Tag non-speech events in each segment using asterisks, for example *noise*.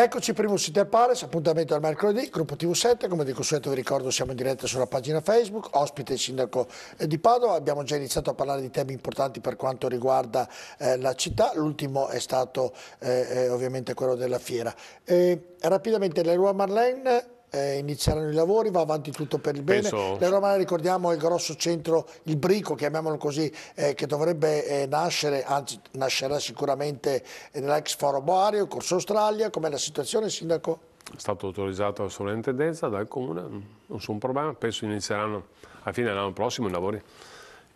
eccoci, primo City Palace, appuntamento al mercoledì, gruppo TV7, come di consueto vi ricordo siamo in diretta sulla pagina Facebook, ospite il sindaco eh, di Padova, abbiamo già iniziato a parlare di temi importanti per quanto riguarda eh, la città, l'ultimo è stato eh, eh ovviamente quello della fiera. Eh, rapidamente, Leroy Marlene eh, inizieranno i lavori, va avanti tutto per il bene. Penso... La Romana, ricordiamo, è il grosso centro, il brico, chiamiamolo così, eh, che dovrebbe eh, nascere, anzi nascerà sicuramente nell'ex foro Boario, Corso Australia. Com'è la situazione, Sindaco? È stato autorizzato la sovrintendenza dal Comune, mm, nessun problema, penso inizieranno a fine dell'anno prossimo i lavori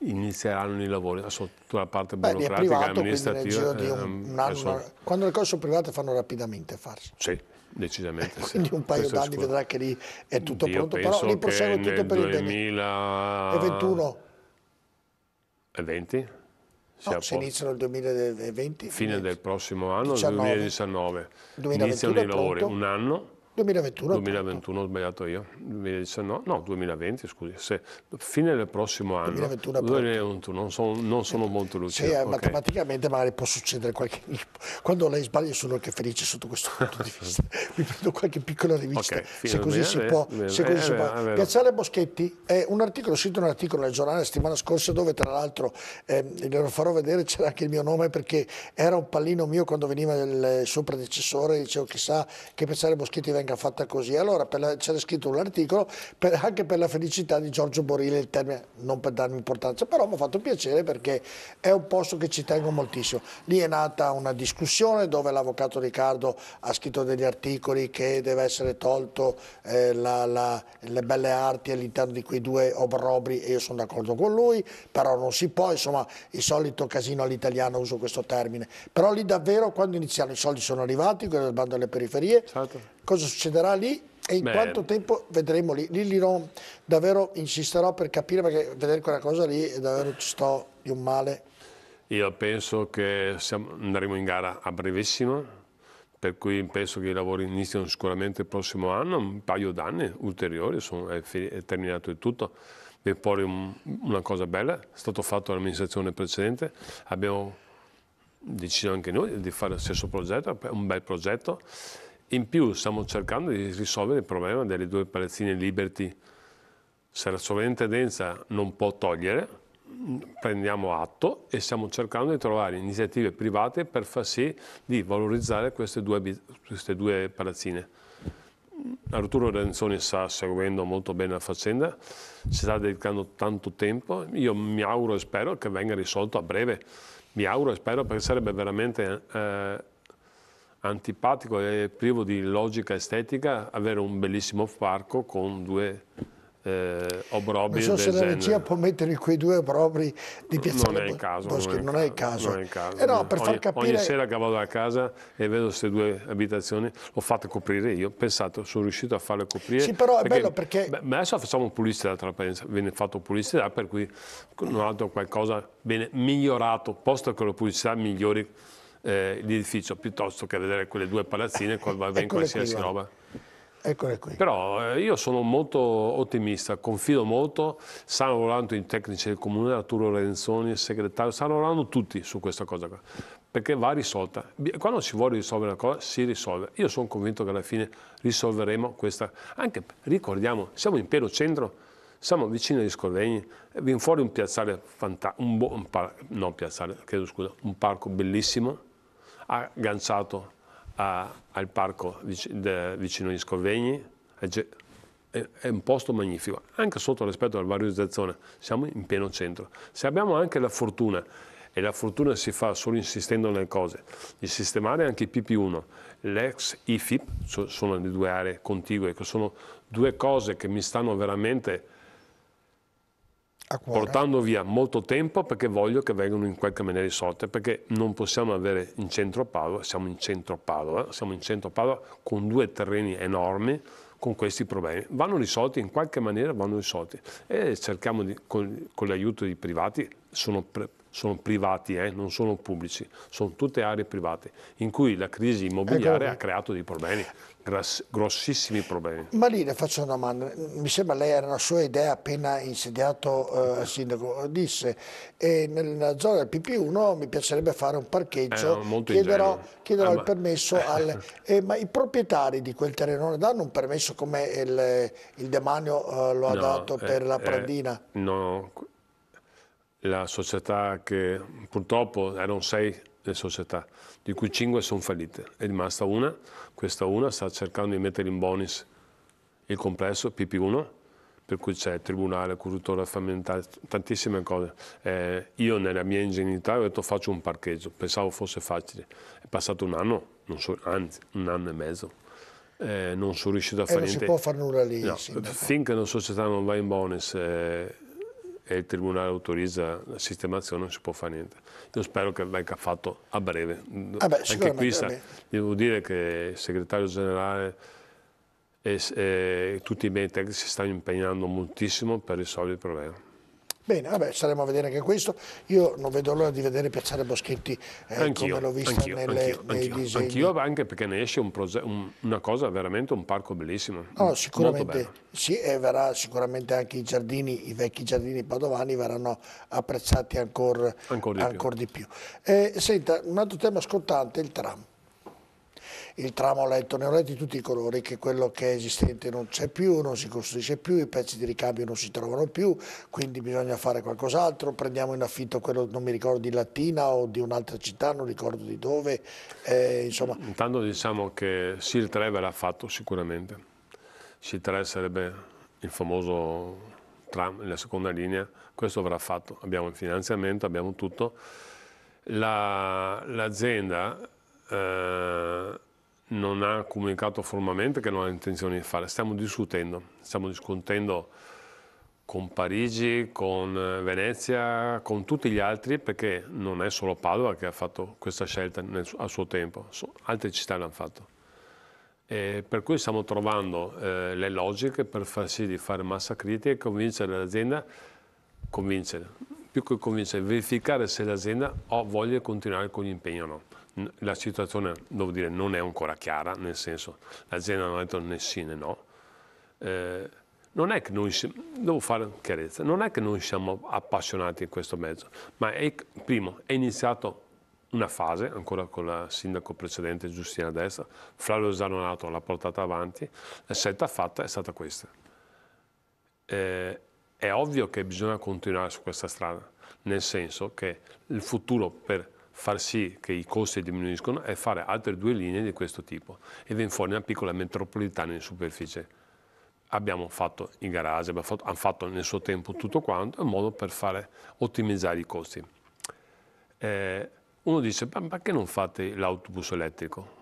inizieranno i lavori adesso la parte Beh, burocratica e amministrativa un, un ehm, anno, quando le cose sono private fanno rapidamente farsi sì Decisamente. Eh, quindi un paio Questo d'anni vedrà che lì è tutto Io pronto, però lì prosegue tutto per 2000... il 2021. E 20? Si no, si iniziano il 2020. Fine, fine del prossimo anno, 19. 2019. 2021 Iniziano i lavori pronto. un anno 2021. 2021 ho sbagliato io. 2019, no, 2020, scusi. Se, fine del prossimo anno. 2021, 2021 non, sono, non sono eh, molto lucido. Sì, eh, okay. matematicamente magari può succedere qualche... *laughs* Quando lei sbaglia sono anche felice sotto questo punto di *laughs* vista. Mi prendo qualche piccola rivista, okay, se così si può. Se così si eh, può. Piazzale Boschetti è un articolo, ho scritto un articolo nel giornale la settimana scorsa dove tra l'altro, eh, lo farò vedere, *laughs* c'era anche il mio nome perché era un pallino mio quando veniva il suo predecessore e dicevo chissà che Piazzale Boschetti venga venga fatta così. Allora c'era scritto un articolo per, anche per la felicità di Giorgio Borile, il termine non per darmi importanza, però mi ha fatto piacere perché è un posto che ci tengo moltissimo. Lì è nata una discussione dove l'avvocato Riccardo ha scritto degli articoli che deve essere tolto eh, la, la, le belle arti all'interno di quei due obrobri e io sono d'accordo con lui, però non si può, insomma il solito casino all'italiano, uso questo termine, però lì davvero quando iniziano i soldi sono arrivati, quello del bando alle periferie, certo cosa succederà lì e in Beh. quanto tempo vedremo lì. Lì, lì davvero insisterò per capire perché vedere quella cosa lì è davvero ci sto di un male. Io penso che siamo, andremo in gara a brevissimo, per cui penso che i lavori iniziano sicuramente il prossimo anno, un paio d'anni ulteriori, sono, è, è, terminato il tutto. Vi poi un, una cosa bella, è stato fatto dall'amministrazione precedente, abbiamo deciso anche noi di fare lo stesso progetto, un bel progetto, in più stiamo cercando di risolvere il problema delle due palazzine Liberty. Se la sovrintendenza non può togliere, prendiamo atto e stiamo cercando di trovare iniziative private per far sì di valorizzare queste due, queste due palazzine. Arturo Renzoni sta seguendo molto bene la faccenda, ci sta dedicando tanto tempo, io mi auguro e spero che venga risolto a breve, mi auguro e spero perché sarebbe veramente eh, antipatico e privo di logica estetica avere un bellissimo parco con due eh, obrobi non so se la regia può mettere quei due obrobri di piazzale non è il caso, Boschi, non, è il caso. non è il caso eh no, per ogni, far capire... ogni sera che vado a casa e vedo queste due abitazioni l'ho fatta coprire io pensate sono riuscito a farle coprire sì però perché, è bello perché beh, adesso facciamo pulistica trapenza viene fatto pulistica per cui un altro qualcosa viene migliorato posto che la pulistica migliori eh, l'edificio piuttosto che vedere quelle due palazzine col ecco, va in qualsiasi qui, roba. Eccole qui. Però eh, io sono molto ottimista, confido molto, stanno lavorando i tecnici del comune, Arturo Renzoni, il segretario, stanno lavorando tutti su questa cosa qua, perché va risolta. Quando si vuole risolvere una cosa, si risolve. Io sono convinto che alla fine risolveremo questa. Anche, ricordiamo, siamo in pieno centro, siamo vicini agli Scorvegni, viene fuori un piazzale fantastico, un, bo- un, par- no, piazzale, chiedo scusa, un parco bellissimo, agganciato a, al parco vic, de, vicino agli Scovegni, è, è, un posto magnifico, anche sotto rispetto al valorizzazione, siamo in pieno centro. Se abbiamo anche la fortuna, e la fortuna si fa solo insistendo nelle cose, di sistemare anche i PP1, l'ex IFIP, sono le due aree contigue, che sono due cose che mi stanno veramente portando via molto tempo perché voglio che vengano in qualche maniera risolte perché non possiamo avere in centro Padova, siamo in centro Padova, siamo in centro Padova con due terreni enormi con questi problemi. Vanno risolti in qualche maniera, vanno risolti e cerchiamo di, con, con l'aiuto dei privati, sono pre- sono privati, eh, non sono pubblici, sono tutte aree private, in cui la crisi immobiliare ecco. ha creato dei problemi, grossissimi problemi. Ma lì le faccio una domanda, mi sembra lei era una sua idea appena insediato eh, sindaco, disse eh, nella zona del PP1 mi piacerebbe fare un parcheggio, eh, chiederò, chiederò ah, ma... il permesso *laughs* al... Eh, ma i proprietari di quel terreno danno un permesso come il, il demanio eh, lo ha no, dato eh, per la Prandina? no, la società che purtroppo erano eh, sei le società, di cui cinque sono fallite, è rimasta una, questa una sta cercando di mettere in bonus il complesso PP1, per cui c'è tribunale, corruttore fallimentare, tantissime cose. Eh, io nella mia ingenuità ho detto faccio un parcheggio, pensavo fosse facile, è passato un anno, so, anzi un anno e mezzo, eh, non sono riuscito a eh, fare niente. non si può fare nulla lì. No, finché la società non va in bonus... Eh, e il Tribunale autorizza la sistemazione, non si può fare niente. Io spero che venga fatto a breve. Ah beh, Anche qui sa, devo dire che il segretario generale e, e tutti i miei tecnici si stanno impegnando moltissimo per risolvere il problema. Bene, vabbè, staremo a vedere anche questo. Io non vedo l'ora di vedere piazzare Boschetti eh, come l'ho visto anch'io, nelle, anch'io, nei anch'io, disegni. Anch'io anche perché ne esce un progetto, un, una cosa veramente, un parco bellissimo. No, oh, sicuramente sì, e verrà sicuramente anche i giardini, i vecchi giardini padovani verranno apprezzati ancora di più. di più. Eh, senta, un altro tema scottante è il tram il tramo letto neoletti di tutti i colori, che quello che è esistente non c'è più, non si costruisce più, i pezzi di ricambio non si trovano più, quindi bisogna fare qualcos'altro, prendiamo in affitto quello, non mi ricordo, di Latina o di un'altra città, non ricordo di dove, eh, insomma. Intanto diciamo che sì 3 verrà fatto sicuramente, sì 3 sarebbe il famoso tram, la seconda linea, questo verrà fatto, abbiamo il finanziamento, abbiamo tutto, l'azienda... La, eh, non ha comunicato formalmente che non ha intenzione di fare, stiamo discutendo, stiamo discutendo con Parigi, con eh, Venezia, con tutti gli altri, perché non è solo Padova che ha fatto questa scelta nel, a suo tempo, altre città l'hanno fatto. E per cui stiamo trovando eh, le logiche per far sì di fare massa critica e convincere l'azienda, convincere, più che convincere, verificare se l'azienda ha voglia di continuare con l'impegno o no la situazione, devo dire, non è ancora chiara, nel senso l'azienda non ha detto né sì né no. Eh, non è che noi, devo fare chiarezza, non è che noi siamo appassionati in questo mezzo, ma è, primo, è iniziato una fase, ancora con la sindaco precedente Giustina Destra, fra lo Flavio Zanonato l'ha portata avanti, la scelta fatta è stata questa. Eh, è ovvio che bisogna continuare su questa strada, nel senso che il futuro per far sì che i costi diminuiscono è fare altre due linee di questo tipo e viene fuori una piccola metropolitana in superficie. Abbiamo fatto i garage, abbiamo fatto, hanno fatto nel suo tempo tutto quanto, è un modo per fare, ottimizzare i costi. Eh, uno dice, ma perché non fate l'autobus elettrico?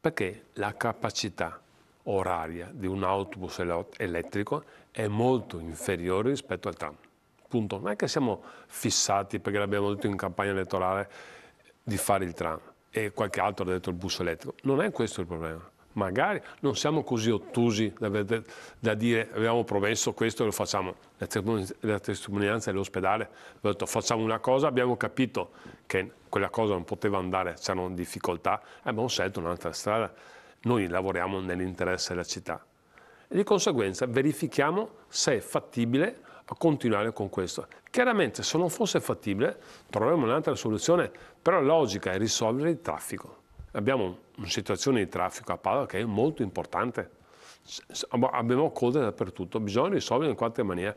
Perché la capacità oraria di un autobus elettrico è molto inferiore rispetto al tram. Punto. Non è che siamo fissati, perché l'abbiamo detto in campagna elettorale, di fare il tram e qualche altro ha detto il bus elettrico. Non è questo il problema. Magari non siamo così ottusi da, da dire abbiamo promesso questo e lo facciamo. La testimonianza dell'ospedale ha detto facciamo una cosa, abbiamo capito che quella cosa non poteva andare, c'erano difficoltà, abbiamo scelto un'altra strada. Noi lavoriamo nell'interesse della città. E di conseguenza verifichiamo se è fattibile continuare con questo. Chiaramente se non fosse fattibile troveremo un'altra soluzione, però logica è risolvere il traffico. Abbiamo una situazione di traffico a Padova che è molto importante. Abbiamo code dappertutto, bisogna risolvere in qualche maniera.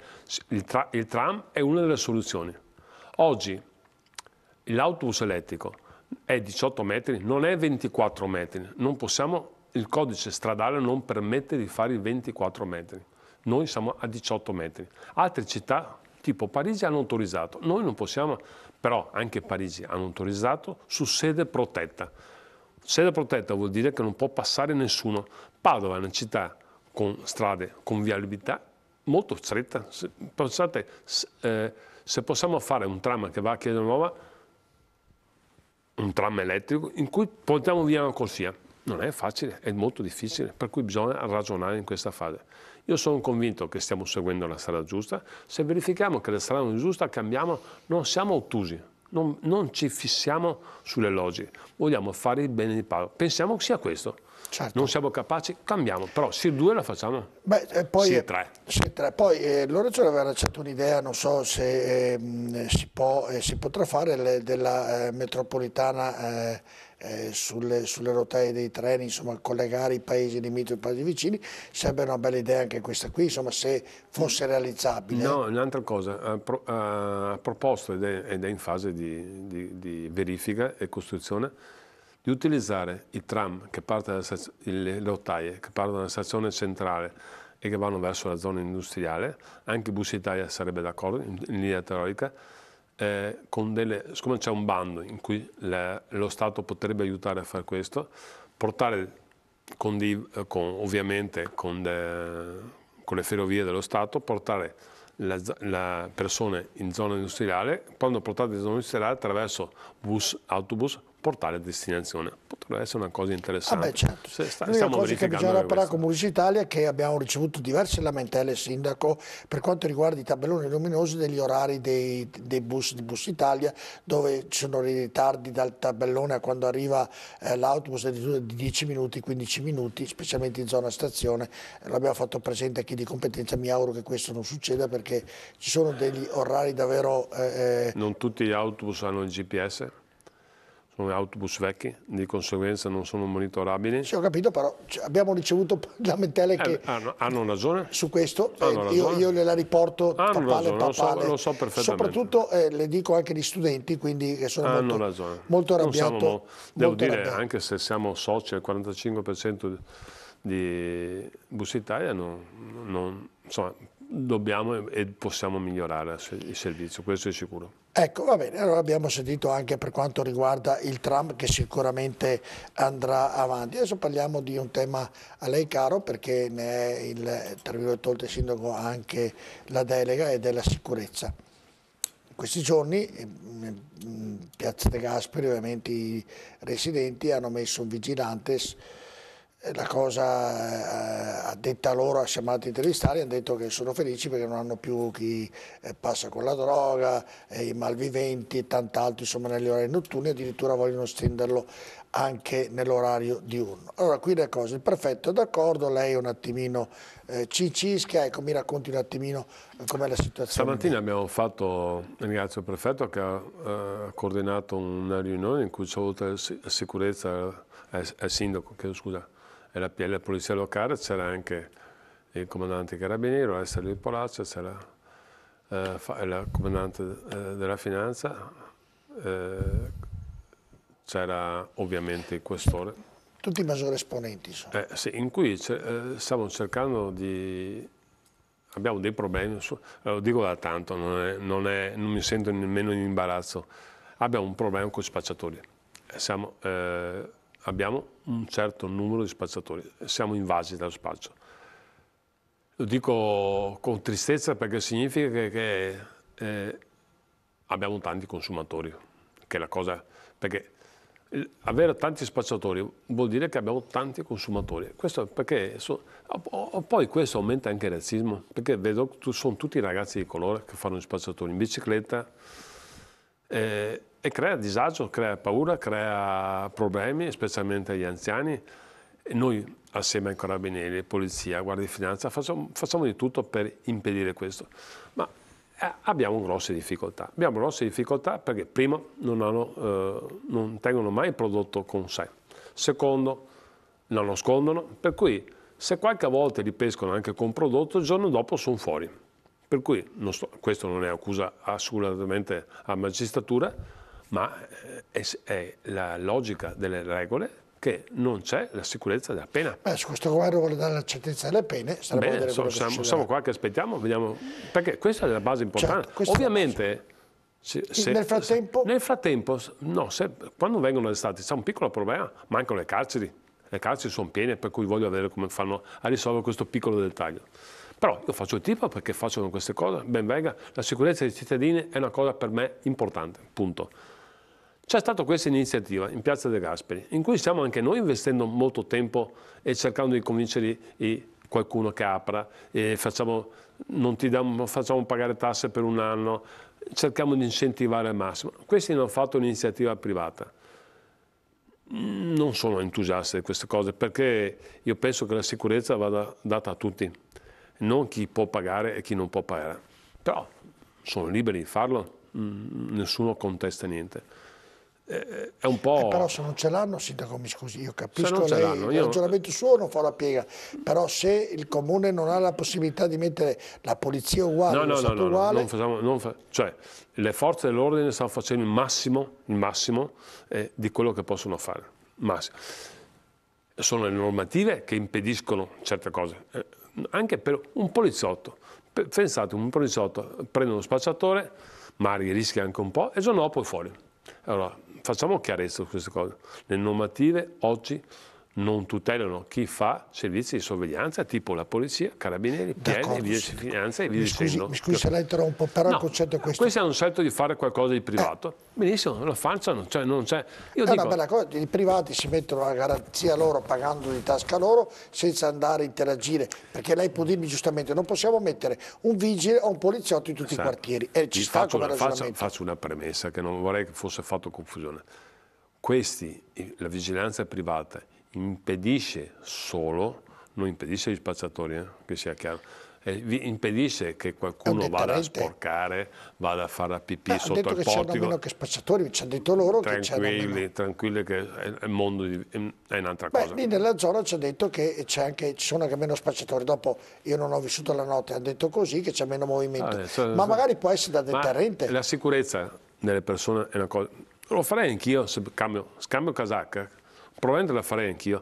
Il, tra il tram è una delle soluzioni. Oggi l'autobus elettrico è 18 metri, non è 24 metri. Non possiamo, il codice stradale non permette di fare i 24 metri noi siamo a 18 metri. Altre città, tipo Parigi, hanno autorizzato. Noi non possiamo, però anche Parigi hanno autorizzato su sede protetta. Sede protetta vuol dire che non può passare nessuno. Padova è una città con strade, con viabilità molto stretta. Se, pensate, se, eh, se possiamo fare un tram che va a Chiesa Nuova, un tram elettrico, in cui portiamo via una corsia. Non è facile, è molto difficile, per cui bisogna ragionare in questa fase. Io sono convinto che stiamo seguendo la strada giusta, se verifichiamo che la strada non è giusta cambiamo, non siamo ottusi, non, non ci fissiamo sulle logiche. vogliamo fare il bene di Paolo, pensiamo sia questo. Certo. Non siamo capaci, cambiamo, però sì due la facciamo. Beh, eh, poi, sì eh, tre. Sì, tre. Poi eh, Lorenzo aveva lanciato un'idea, non so se eh, si, può, eh, si, potrà fare, le, della eh, metropolitana eh, sulle, sulle rotaie dei treni, insomma, collegare i paesi limitrofi e i paesi vicini, sarebbe una bella idea anche questa qui, insomma, se fosse realizzabile. No, un'altra cosa, ha, pro, ha, proposto ed è, ed è in fase di, di, di, verifica e costruzione di utilizzare i tram che partono dalle rotaie, che partono dalla stazione centrale e che vanno verso la zona industriale, anche Bus Italia sarebbe d'accordo in, in linea teorica, eh, delle, siccome c'è un bando in cui le, lo Stato potrebbe aiutare a fare questo, portare con di, eh, con, ovviamente con, de, con, le ferrovie dello Stato, portare le persone in zona industriale, quando portate in zona industriale attraverso bus, autobus portare a destinazione. Potrebbe essere una cosa interessante. Ah beh, certo. Se sta, L'unica cosa che bisogna rapportare con Murisi Italia è che abbiamo ricevuto diverse lamentele, Sindaco, per quanto riguarda i tabelloni luminosi degli orari dei, dei bus di Bus Italia, dove ci sono ritardi dal tabellone a quando arriva eh, l'autobus di 10 minuti, 15 minuti, specialmente in zona stazione. L'abbiamo fatto presente a chi di competenza, mi auguro che questo non succeda perché ci sono degli orari davvero... Eh, eh non tutti gli autobus hanno il GPS? sono autobus vecchi, di conseguenza non sono monitorabili. Sì, ho capito, però cioè, abbiamo ricevuto lamentele *laughs* eh, che... Hanno, hanno, ragione. Su questo eh, io, io gliela riporto hanno papale, ragione, papale. Lo so, lo so perfettamente. Soprattutto eh, le dico anche gli studenti, quindi che sono hanno molto, ragione. molto arrabbiato. devo dire, arrabbiato. anche se siamo soci al 45% di Bus Italia, non, non, insomma, dobbiamo e possiamo migliorare il servizio, questo è sicuro. Ecco, va bene, allora abbiamo sentito anche per quanto riguarda il tram che sicuramente andrà avanti. Adesso parliamo di un tema a lei caro perché ne è il, tra virgolette, sindaco anche la delega ed è la sicurezza. In questi giorni in Piazza De Gasperi ovviamente i residenti hanno messo un vigilante eh, la cosa eh, detta loro a chiamati intervistati hanno detto che sono felici perché non hanno più chi eh, passa con la droga, eh, i malviventi e tant'altro insomma nelle ore notturne addirittura vogliono stenderlo anche nell'orario diurno. Allora qui le cose, il prefetto è d'accordo, lei un attimino eh, cicisca, ecco mi racconti un attimino eh, com'è la situazione. Stamattina abbiamo fatto, ringrazio il prefetto che ha, ha eh, coordinato una riunione in cui c'è avuto la sicurezza, il sindaco, chiedo scusa, e la, polizia locale c'era anche il comandante carabiniero, Alessio di Polaccia, c'era eh, la comandante eh, della finanza, eh, c'era ovviamente il questore. Tutti i maggiori esponenti sono. Eh, sì, in cui eh, stavamo cercando di... abbiamo dei problemi, eh, lo dico da tanto, non, è, non, è, non mi sento nemmeno in imbarazzo, abbiamo un problema con i spacciatori. Siamo, eh, abbiamo un certo numero di spacciatori, siamo invasi dallo spaccio. Lo dico con tristezza perché significa che, che eh, abbiamo tanti consumatori, che è la cosa, perché avere tanti spacciatori vuol dire che abbiamo tanti consumatori. Questo perché so, poi questo aumenta anche il razzismo, perché vedo che sono tutti ragazzi di colore che fanno gli spacciatori in bicicletta. Eh, e crea disagio, crea paura, crea problemi, specialmente agli anziani. E noi, assieme ai carabinieri, polizia, guardia di finanza, facciamo, facciamo di tutto per impedire questo. Ma eh, abbiamo grosse difficoltà. Abbiamo grosse difficoltà perché primo non, hanno, eh, non, tengono mai il prodotto con sé, secondo lo nascondono, per cui se qualche volta li pescano anche con prodotto, il giorno dopo sono fuori. Per cui non sto, questo non è accusa assolutamente a magistratura, ma eh, è, è la logica delle regole che non c'è la sicurezza della pena. Beh, se questo governo vuole dare la certezza delle pene, sarebbe Bene, so, siamo, siamo, qua che aspettiamo, vediamo, perché questa è la base certo, importante. Certo, Ovviamente... Se, se, nel frattempo? Se, nel frattempo, no, quando vengono arrestati c'è un piccolo problema, mancano le carceri. Le carceri sono piene, per cui voglio vedere come fanno a risolvere questo piccolo dettaglio. Però io faccio il tipo perché facciano queste cose, ben venga, la sicurezza dei cittadini è una cosa per me importante, punto. C'è stata questa iniziativa in Piazza De Gasperi, in cui stiamo anche noi investendo molto tempo e cercando di convincere qualcuno che apra, facciamo, non ti damo, facciamo pagare tasse per un anno, cerchiamo di incentivare al massimo. Questi hanno fatto un'iniziativa privata. Non sono entusiasta di queste cose perché io penso che la sicurezza vada data a tutti, non chi può pagare e chi non può pagare. Però sono liberi di farlo, mm, nessuno contesta niente è un po'... Eh, però se non ce l'hanno, Sindaco, mi scusi, io capisco lei, io... il ragionamento suo non fa la piega, però se il Comune non ha la possibilità di mettere la polizia uguale, no, no, no, no, uguale... Non facciamo, non fa... cioè, le forze dell'ordine stanno facendo il massimo, il massimo eh, di quello che possono fare. Massimo. Sono le normative che impediscono certe cose. Eh, anche per un poliziotto. Pensate, un poliziotto prende uno spacciatore, magari rischia anche un po', e il giorno dopo è fuori. Allora, facciamo chiarezza su queste cose. Le normative oggi non tutelano chi fa servizi di sorveglianza tipo la polizia, carabinieri, pieni, via di finanza e via dicendo. Mi scusi se la interrompo, però no, il concetto è questo. Questo è un scelto di fare qualcosa di privato, eh. benissimo, lo facciano, cioè non c'è... Io eh, è dico, una bella cosa, i privati si mettono la garanzia loro pagando di tasca loro senza andare a interagire, perché lei può dirmi giustamente non possiamo mettere un vigile o un poliziotto in tutti esatto. i quartieri e ci sta faccio come una, faccio, faccio una premessa che non vorrei che fosse fatto confusione. Questi, la vigilanza privata impedisce solo, non impedisce gli spacciatori, eh, che sia chiaro, eh, impedisce che qualcuno vada a sporcare, vada a fare la pipì Beh, sotto il portico. Hanno detto che meno che spacciatori, ci hanno detto loro tranquilli, che c'erano Tranquilli, che il mondo è un'altra cosa. Lì nella zona ci ha detto che anche, ci sono anche meno spacciatori, dopo io non ho vissuto la notte, hanno detto così che c'è meno movimento, ah, adesso, ma magari può essere da deterrente. La sicurezza delle persone è una cosa, lo farei anch'io se cambio, cambio casacca, probabilmente la farei anch'io.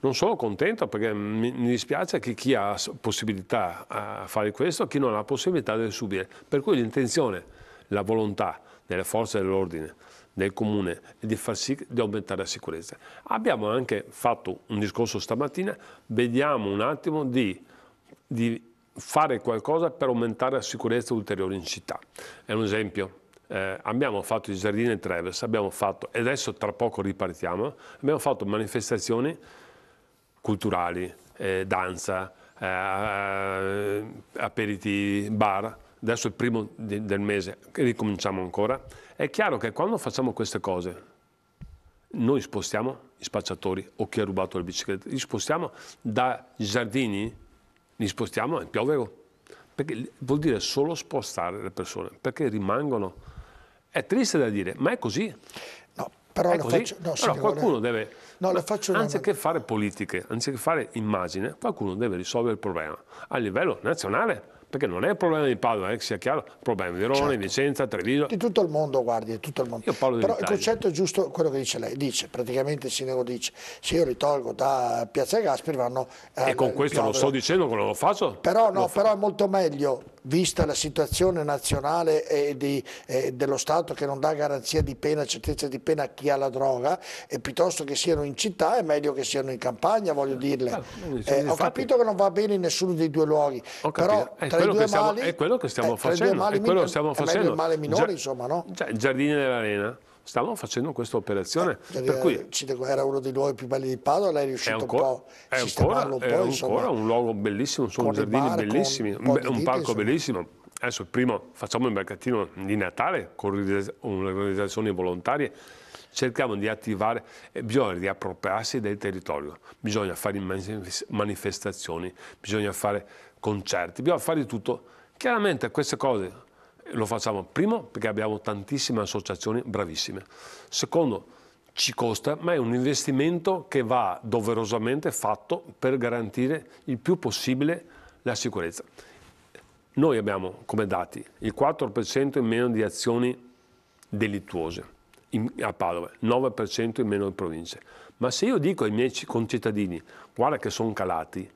Non sono contento perché mi, dispiace che chi ha possibilità a fare questo, chi non ha possibilità deve subire. Per cui l'intenzione, la volontà delle forze dell'ordine, del comune e di far sì di aumentare la sicurezza. Abbiamo anche fatto un discorso stamattina, vediamo un attimo di, di fare qualcosa per aumentare la sicurezza ulteriore in città. È un esempio, eh, abbiamo fatto i giardini e Treves, abbiamo fatto, e adesso tra poco ripartiamo, abbiamo fatto manifestazioni culturali, eh, danza, eh, aperitivi, bar, adesso è il primo di, del mese, ricominciamo ancora. È chiaro che quando facciamo queste cose, noi spostiamo i spacciatori o chi ha rubato la bicicletta, li spostiamo dai giardini, li spostiamo in piovego perché vuol dire solo spostare le persone, perché rimangono. È triste da dire, ma è così. No, però è così. Faccio, no, allora, qualcuno deve... No, ma, anziché fare politiche, anziché fare immagine, qualcuno deve risolvere il problema a livello nazionale perché non è un problema di Padova, eh, sia chiaro, è problema di Verona, certo. Vicenza, Treviso. Di tutto il mondo, guardi, di tutto il mondo. Però il concetto è giusto quello che dice lei, dice, praticamente il sindaco dice, se io li tolgo da Piazza Gasperi vanno... Eh, e con questo non sto dicendo quello lo faccio. Però no, però è molto meglio vista la situazione nazionale e di, eh, dello Stato che non dà garanzia di pena, certezza di pena a chi ha la droga, e piuttosto che siano in città è meglio che siano in campagna, voglio eh, dirle. eh, ho capito che non va bene in nessuno dei due luoghi, però è quello, due mali, è quello che stiamo eh, facendo, è quello che stiamo facendo. È meglio il male minore, insomma, no? Cioè, il giardino dell'arena stavano facendo questa operazione. Eh, per cui, era uno dei luoghi più belli di Padova, l'hai riuscito ancora, un po' a sistemarlo un po'. È ancora un luogo bellissimo, sono giardini bar, bellissimi, un, un diti, parco insomma. bellissimo. Adesso prima facciamo il mercatino di Natale con organizzazioni volontarie, cerchiamo di attivare, eh, bisogna riappropriarsi del territorio, bisogna fare manifestazioni, bisogna fare concerti, bisogna fare di tutto. Chiaramente queste cose lo facciamo primo perché abbiamo tantissime associazioni bravissime. Secondo, ci costa, ma è un investimento che va doverosamente fatto per garantire il più possibile la sicurezza. Noi abbiamo come dati il 4% in meno di azioni delittuose in, a Padova, 9% in meno in province. Ma se io dico ai miei concittadini, guarda che sono calati,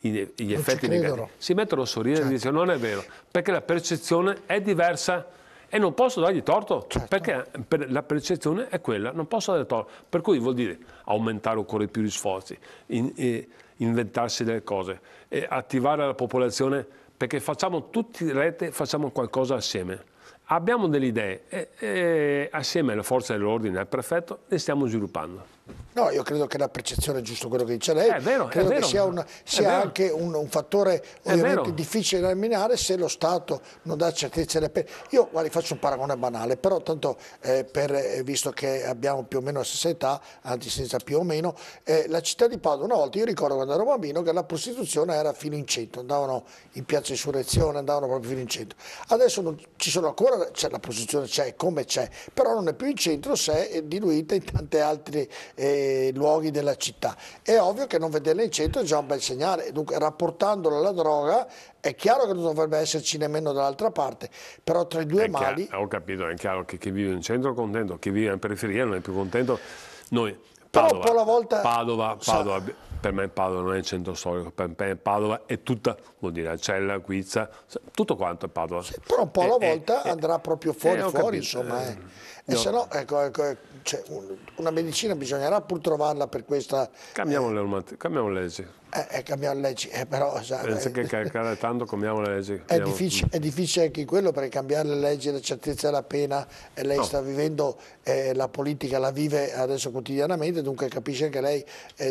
gli effetti negativi. Si mettono a sorridere certo. e dicono non è vero, perché la percezione è diversa e non posso dargli torto, certo. perché la percezione è quella, non posso dare torto. Per cui vuol dire aumentare ancora più gli sforzi, in, eh, inventarsi delle cose, attivare la popolazione, perché facciamo tutti rete, facciamo qualcosa assieme Abbiamo delle idee e, e assieme alle forze dell'ordine e al prefetto le stiamo sviluppando. No, io credo che la percezione è giusto quello che dice lei. È vero, credo è vero, che sia, una, sia anche un, un, fattore ovviamente difficile da eliminare se lo Stato non dà certezza delle pene. Io guarda, faccio un paragone banale, però tanto eh, per, eh, visto che abbiamo più o meno la stessa età, anzi senza più o meno, eh, la città di Padova una volta, io ricordo quando ero bambino che la prostituzione era fino in centro, andavano in piazza Insurrezione, andavano proprio fino in centro. Adesso non, ci sono ancora cioè, la posizione c'è come c'è, però non è più in centro se è diluita in tanti altri eh, luoghi della città. È ovvio che non vederla in centro è già un bel segnale, dunque rapportandola alla droga è chiaro che non dovrebbe esserci nemmeno dall'altra parte, però tra i due è mali... Chiaro, ho capito, è chiaro che chi vive in centro è contento, chi vive in periferia non è più contento. Noi, Padova, però un po' alla volta... Padova, Padova... Sa, per me Padova non è il centro storico, per me Padova è tutta, vuol dire Acella, Guizza, tutto quanto è Padova. Sì, però un po' alla eh, eh, volta eh, andrà proprio fuori, eh, fuori capito, insomma. Eh. E se no, ecco, ecco, ecco cioè, una medicina bisognerà pur trovarla per questa... Cambiamo eh, le, cambiamo leggi. Eh, eh, cambiamo le leggi, eh, però... Sa, Anziché eh, caricare *laughs* tanto, cambiamo le leggi. È, difficile, è difficile, anche quello, perché cambiare le leggi, la certezza della pena, e lei no. sta vivendo eh, la politica, la vive adesso quotidianamente, dunque capisce che lei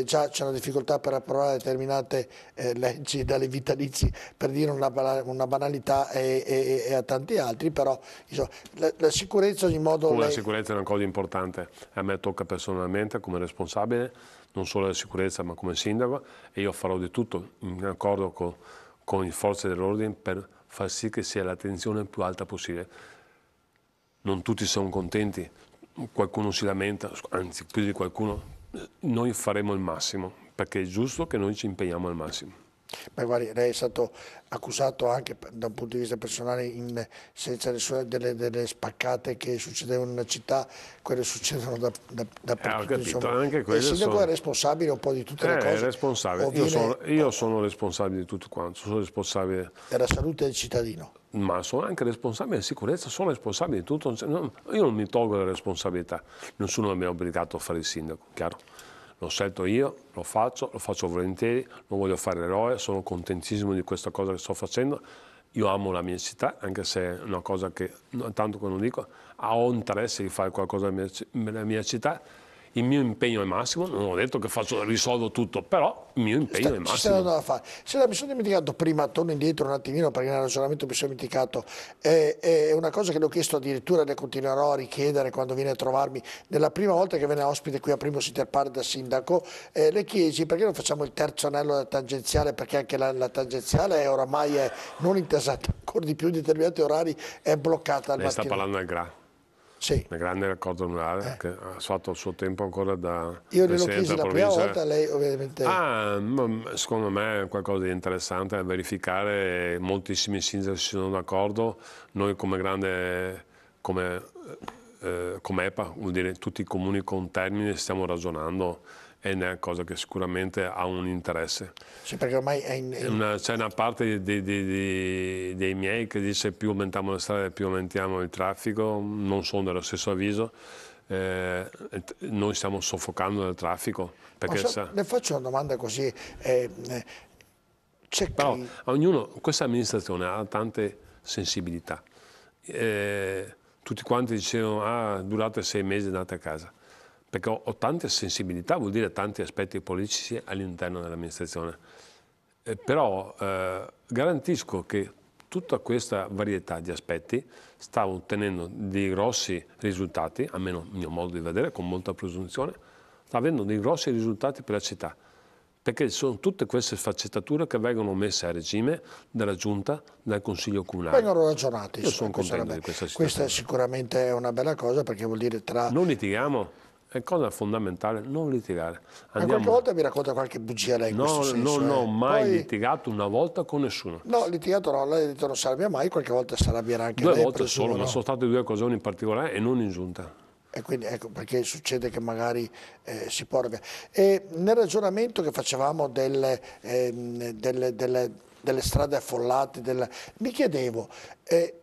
già c'è una difficoltà per approvare determinate leggi *laughs* dalle vitalizi, per dire una, una banalità e, e, e, a tanti altri, però insomma, la, la sicurezza in modo... Una la sicurezza è una cosa importante, a me tocca personalmente come responsabile, non solo della sicurezza ma come sindaco e io farò di tutto in accordo con, con le forze dell'ordine per far sì che sia l'attenzione più alta possibile. Non tutti sono contenti, qualcuno si lamenta, anzi più di qualcuno, noi faremo il massimo perché è giusto che noi ci impegniamo al massimo ma guardi, lei è stato accusato anche da un punto di vista personale in, senza nessuna delle, delle, spaccate che succedevano nella città, quelle succedono da, da, da eh, capito, insomma, anche Il sindaco sono... è responsabile un po' di tutte eh, le cose. È responsabile, viene... io, sono, io, sono, responsabile di tutto quanto, sono responsabile della salute del cittadino. Ma sono anche responsabile della sicurezza, sono responsabile di tutto. Io non mi tolgo la responsabilità, nessuno mi ha obbligato a fare il sindaco, chiaro? l'ho scelto io, lo faccio, lo faccio volentieri, non voglio fare eroe, sono contentissimo di questa cosa che sto facendo. Io amo la mia città, anche se è una cosa che, tanto che non dico, ho interesse di fare qualcosa nella mia città, il mio impegno è massimo, non ho detto che faccio, risolvo tutto, però il mio impegno Sta, è massimo. Ci da Se la, mi sono dimenticato, prima torno indietro un attimino perché nel ragionamento mi sono dimenticato, è, è una cosa che le ho chiesto addirittura e le continuerò a richiedere quando viene a trovarmi, nella prima volta che venne ospite qui a Primo Sinterpare da sindaco, eh, le chiesi perché non facciamo il terzo anello della tangenziale, perché anche la, la tangenziale è oramai è non intasata *laughs* ancora di più in determinati orari, è bloccata al Lei mattino. sta parlando al Gra. Sì. Una grande raccordo anulare eh. che ha fatto il suo tempo ancora da Io glielo chiesi la prima volta, lei ovviamente... Ah, secondo me è qualcosa di interessante da verificare, moltissimi sindaci sono d'accordo, noi come grande... Come, eh, come EPA, vuol dire tutti i comuni con termine, stiamo ragionando è una cosa che sicuramente ha un interesse. Sì, perché ormai è in... Una, c'è una parte di, di, di, dei miei che dice più aumentiamo le strade, più aumentiamo il traffico, non sono dello stesso avviso. Eh, noi stiamo soffocando nel traffico. Perché, so, Le faccio una domanda così. Eh, eh c'è Però ognuno, questa amministrazione ha tante sensibilità. Eh, tutti quanti dicevano, ah, durate sei mesi e andate a casa perché ho, ho tante sensibilità, vuol dire tanti aspetti politici all'interno dell'amministrazione, eh, però eh, garantisco che tutta questa varietà di aspetti sta ottenendo dei grossi risultati, almeno il mio modo di vedere, con molta presunzione, sta avendo dei grossi risultati per la città, perché sono tutte queste sfaccettature che vengono messe a regime dalla Giunta, dal Consiglio Comunale. Vengono ragionate. Io sono contento di questa situazione. Questa sicuramente è una bella cosa perché vuol dire tra... Non litighiamo è cosa fondamentale non litigare. Andiamo... Ma qualche volta mi racconta qualche bugia lei no, senso, Non ho eh. mai Poi... litigato una volta con nessuno. No, litigato no, lei non si arrabbia mai, qualche volta si arrabbierà anche due lei. Due volte presumo, solo, no. ma sono state due occasioni in particolare e non in giunta. E quindi ecco perché succede che magari eh, si porga. E nel ragionamento che facevamo delle, eh, delle, delle, delle strade affollate, mi chiedevo... Eh,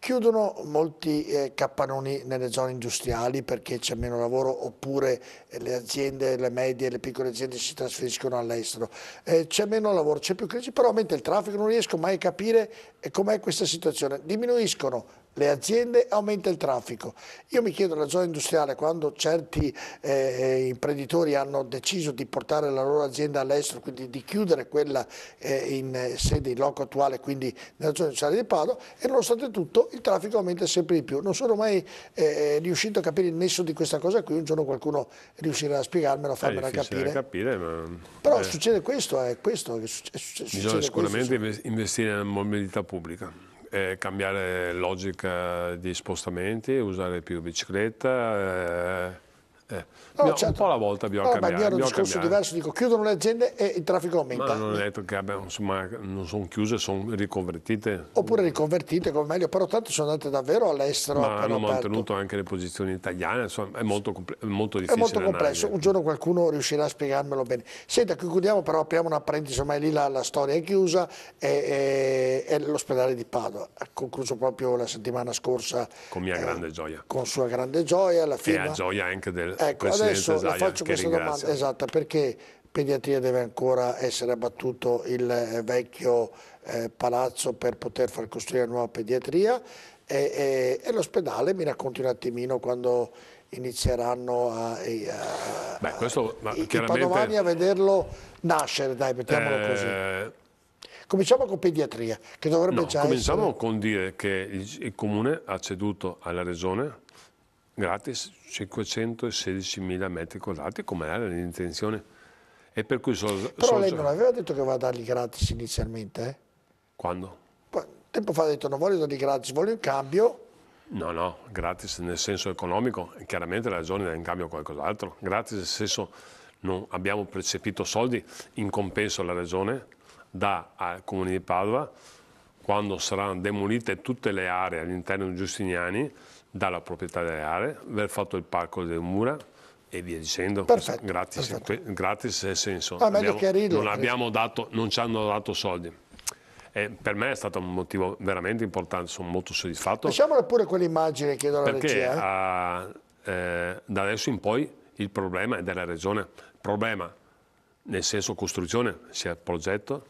Chiudono molti eh, capannoni nelle zone industriali perché c'è meno lavoro oppure eh, le aziende, le medie, le piccole aziende si trasferiscono all'estero. Eh, c'è meno lavoro, c'è più crisi, però mentre il traffico non riesco mai a capire eh, com'è questa situazione. Diminuiscono le aziende, aumenta il traffico. Io mi chiedo la zona industriale quando certi eh, imprenditori hanno deciso di portare la loro azienda all'estero, quindi di chiudere quella eh, in sede in loco attuale, quindi nella zona industriale di Padova e nonostante tutto il traffico aumenta sempre di più. Non sono mai eh, eh riuscito a capire il nesso di questa cosa qui, un giorno qualcuno riuscirà a spiegarmelo, a farmela capire. capire ma... Però eh. succede questo, è questo che succede. Bisogna sicuramente questo. investire nella mobilità pubblica eh, cambiare logica di spostamenti, usare più bicicletta. Eh, eh. No, certo. Un po' alla volta abbiamo no, cambiato. Ma abbiamo un discorso cambiare. diverso, dico chiudono le aziende e il traffico aumenta. Ma non è detto che abbiamo, insomma, non sono chiuse, sono riconvertite. Oppure riconvertite, come meglio, però tante sono andate davvero all'estero. Ma hanno mantenuto anche le posizioni italiane, insomma, è molto, è molto difficile. È molto complesso, un giorno qualcuno riuscirà a spiegarmelo bene. Senta, chiudiamo però, apriamo una parentesi, ormai lì la, la, storia è chiusa, e, e, e l'ospedale di Padova ha concluso proprio la settimana scorsa. Con mia eh, grande gioia. Con sua grande gioia, alla fine. E a gioia anche del ecco, Presidente adesso Zaia, faccio questa ringrazio. domanda, esatto, perché pediatria deve ancora essere abbattuto il eh, vecchio eh, palazzo per poter far costruire la nuova pediatria e, e, e l'ospedale, mi racconti un attimino quando inizieranno a, a, Beh, questo, ma i, chiaramente... i padovani a vederlo nascere, dai, mettiamolo eh... così. Cominciamo con pediatria, che dovrebbe no, già cominciamo essere... con dire che il, il Comune ha ceduto alla Regione gratis 516.000 metri quadrati come era l'intenzione. E per cui so, so Però lei non aveva detto che va a darli gratis inizialmente? Eh? Quando? tempo fa ha detto non voglio darli gratis, voglio in cambio. No, no, gratis nel senso economico, chiaramente la ragione è in cambio qualcos'altro. Gratis nel senso non abbiamo percepito soldi, in compenso la ragione dà al comune di Padova, quando saranno demolite tutte le aree all'interno di Giustiniani, dalla proprietà delle aree, aver fatto il parco delle mura, e via dicendo. Perfetto, gratis, perfetto. gratis nel senso. Ah, abbiamo, non, abbiamo dato, non ci hanno dato soldi. E per me è stato un motivo veramente importante, sono molto soddisfatto. Lasciamola pure quell'immagine che do la Perché regia, eh? Ah, eh, da adesso in poi il problema è della regione. Problema nel senso costruzione, sia progetto,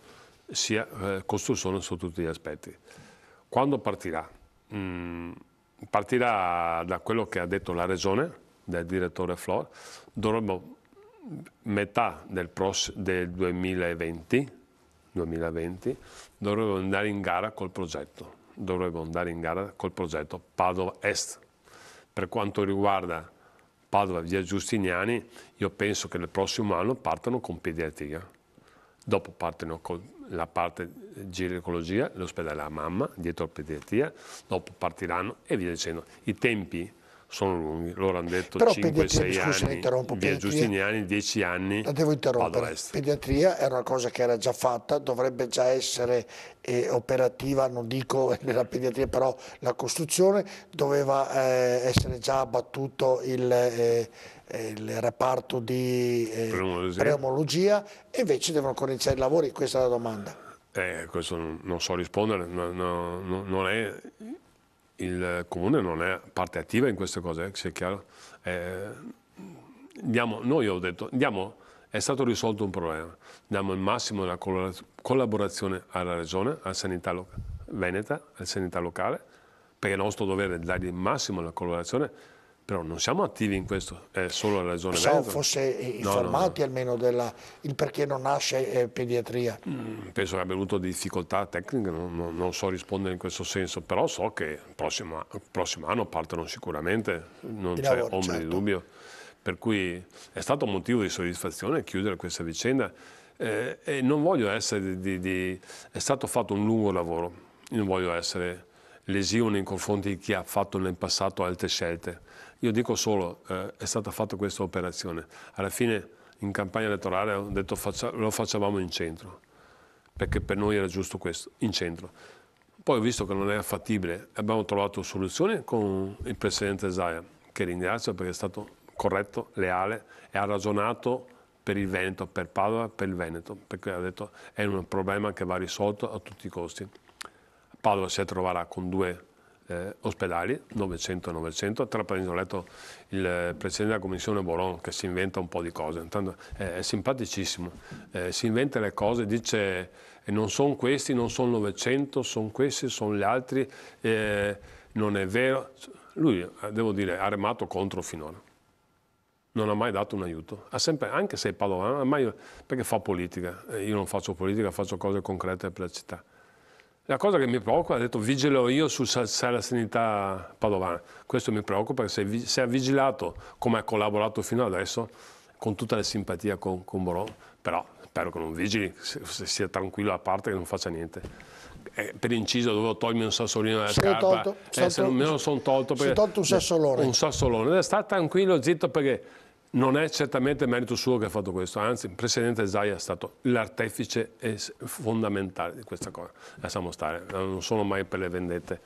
sia eh, costruzione su tutti gli aspetti. Quando partirà? Mm, partirà da quello che ha detto la Regione, del direttore Flor, dovremmo metà del, pros- del 2020, 2020 dovremmo andare in gara col progetto, dovremmo andare in gara col progetto Padova Est. Per quanto riguarda Padova via Giustiniani, io penso che nel prossimo anno partano con pediatria, dopo partono con la parte ginecologia, l'ospedale a mamma, dietro la pediatria, dopo partiranno e via dicendo. I tempi sono lunghi, loro hanno detto 5-6 anni, via Giustiniani 10 anni, La devo interrompere, pediatria era una cosa che era già fatta, dovrebbe già essere eh, operativa, non dico *laughs* nella pediatria, però la costruzione doveva eh, essere già abbattuto il... Eh, eh, il reparto di eh, Premologia. e invece devono cominciare i lavori, questa è la domanda. Eh, questo non so rispondere, no, no, no, è, il comune non è parte attiva in queste cose, eh, se è chiaro. Eh, diamo, noi ho detto, diamo, è stato risolto un problema, diamo il massimo della collaborazione alla regione, alla sanità veneta, alla sanità locale, perché è nostro dovere dare il massimo della collaborazione però non siamo attivi in questo, è solo la regione Pensavo Veneto. fosse informati no, no, no. almeno della, il perché non nasce eh, pediatria. Mm, penso che abbia avuto difficoltà tecniche, non, non, non, so rispondere in questo senso, però so che il prossimo, prossimo anno partono sicuramente, non c'è ombra certo. di dubbio. Per cui è stato un motivo di soddisfazione chiudere questa vicenda eh, e non voglio essere di, di, di... è stato fatto un lungo lavoro, non voglio essere lesivo nei confronti di chi ha fatto nel passato altre scelte io dico solo, eh, è stata fatta questa operazione. Alla fine in campagna elettorale ho detto faccia, lo facciamo in centro, perché per noi era giusto questo, in centro. Poi ho visto che non era fattibile, abbiamo trovato soluzione con il Presidente Zaia, che ringrazio perché è stato corretto, leale e ha ragionato per il Veneto, per Padova, per il Veneto, perché ha detto è un problema che va risolto a tutti i costi. Padova si troverà con due eh, ospedali, 900-900, tra parentesi ho letto il presidente della commissione Boron che si inventa un po' di cose, Intanto, eh, è simpaticissimo, eh, si inventa le cose, dice non sono questi, non sono 900, sono questi, sono gli altri, eh, non è vero, lui eh, devo dire ha remato contro finora non ha mai dato un aiuto, sempre, anche se è padovano, perché fa politica, eh, io non faccio politica, faccio cose concrete per la città. La cosa che mi preoccupa, ha detto vigilo io su Sala Sanità Padovana, questo mi preoccupa perché se, ha vigilato come ha collaborato fino adesso, con tutta la simpatia con, con Borò, però spero che non vigili, se, se sia tranquillo a parte che non faccia niente. Eh, per inciso dovevo togliermi un sassolino dalla scarpa, tolto, eh, se non me lo sono tolto, perché, si è tolto un sassolone. un sassolone, sta tranquillo, zitto perché non è certamente merito suo che ha fatto questo, anzi il presidente Zai è stato l'artefice fondamentale di questa cosa. Lasciamo stare, non sono mai per le vendette.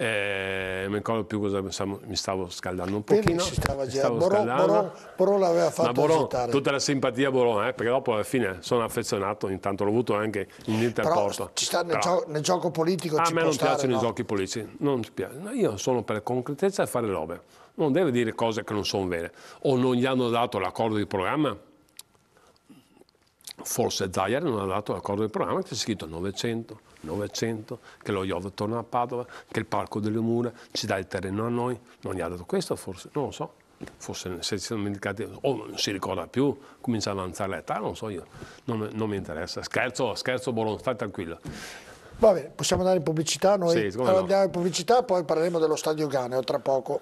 Eh, non mi ricordo più cosa mi stavo scaldando un pochino. Si stava girando. Boron, Boron, Boron l'aveva fatto Ma Boron, tutta la simpatia a Boron, eh, perché dopo alla fine sono affezionato, intanto l'ho avuto anche in interporto. Ci sta nel, gioco, nel gioco, politico A me non stare, piacciono no? i giochi politici, non ti piace. No, io sono per concretezza e fare robe. Non deve dire cose che non sono vere. O non gli hanno dato l'accordo di programma, forse Zayer non ha dato l'accordo di programma che c'è scritto 900 Novecento, che lo Iov torna a Padova, che il Parco delle Mura ci dà il terreno a noi, non gli ha dato questo forse, non lo so, forse se si sono dimenticati o non si ricorda più, comincia ad avanzare l'età, non so io, non, non mi interessa, scherzo, scherzo Bolon, stai tranquillo. Va bene, possiamo andare in pubblicità noi? Sì, allora no. andiamo in pubblicità, poi parleremo dello stadio Ganeo tra poco.